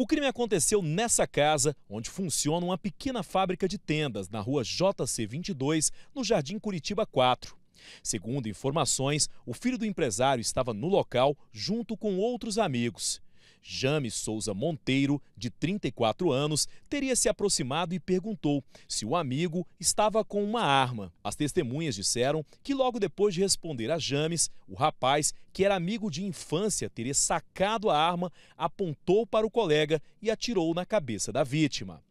O crime aconteceu nessa casa, onde funciona uma pequena fábrica de tendas, na rua JC22, no Jardim Curitiba 4. Segundo informações, o filho do empresário estava no local junto com outros amigos. James Souza Monteiro, de 34 anos, teria se aproximado e perguntou se o amigo estava com uma arma. As testemunhas disseram que logo depois de responder a James, o rapaz, que era amigo de infância, teria sacado a arma, apontou para o colega e atirou na cabeça da vítima.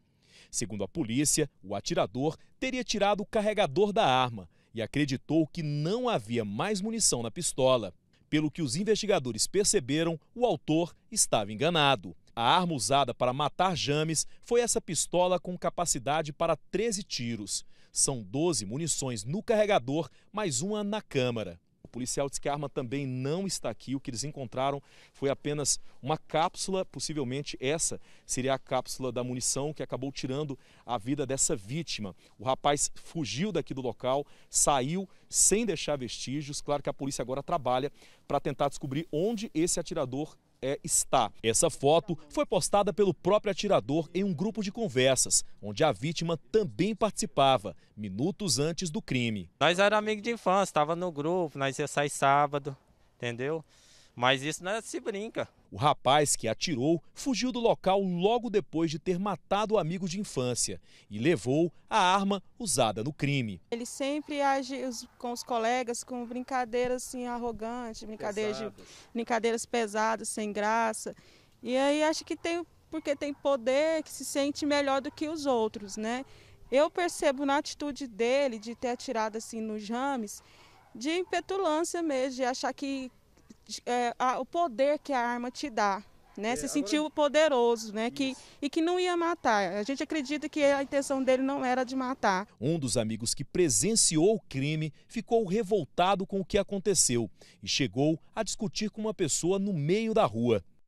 Segundo a polícia, o atirador teria tirado o carregador da arma e acreditou que não havia mais munição na pistola. Pelo que os investigadores perceberam, o autor estava enganado. A arma usada para matar James foi essa pistola com capacidade para 13 tiros. São 12 munições no carregador, mais uma na câmara policial disse que a arma também não está aqui. O que eles encontraram foi apenas uma cápsula, possivelmente essa seria a cápsula da munição que acabou tirando a vida dessa vítima. O rapaz fugiu daqui do local, saiu sem deixar vestígios. Claro que a polícia agora trabalha para tentar descobrir onde esse atirador é está. Essa foto foi postada pelo próprio atirador em um grupo de conversas, onde a vítima também participava, minutos antes do crime. Nós era amigo de infância, estava no grupo, nós ia sair sábado, entendeu? Mas isso não é, se brinca. O rapaz que atirou fugiu do local logo depois de ter matado o amigo de infância e levou a arma usada no crime. Ele sempre age com os colegas com brincadeiras assim arrogantes, brincadeiras, pesadas. De, brincadeiras pesadas, sem graça. E aí acho que tem porque tem poder que se sente melhor do que os outros, né? Eu percebo na atitude dele de ter atirado assim no James de petulância mesmo, de achar que é, a, o poder que a arma te dá. Né, é, se sentiu agora... poderoso, né, que, e que não ia matar. A gente acredita que a intenção dele não era de matar. Um dos amigos que presenciou o crime ficou revoltado com o que aconteceu e chegou a discutir com uma pessoa no meio da rua.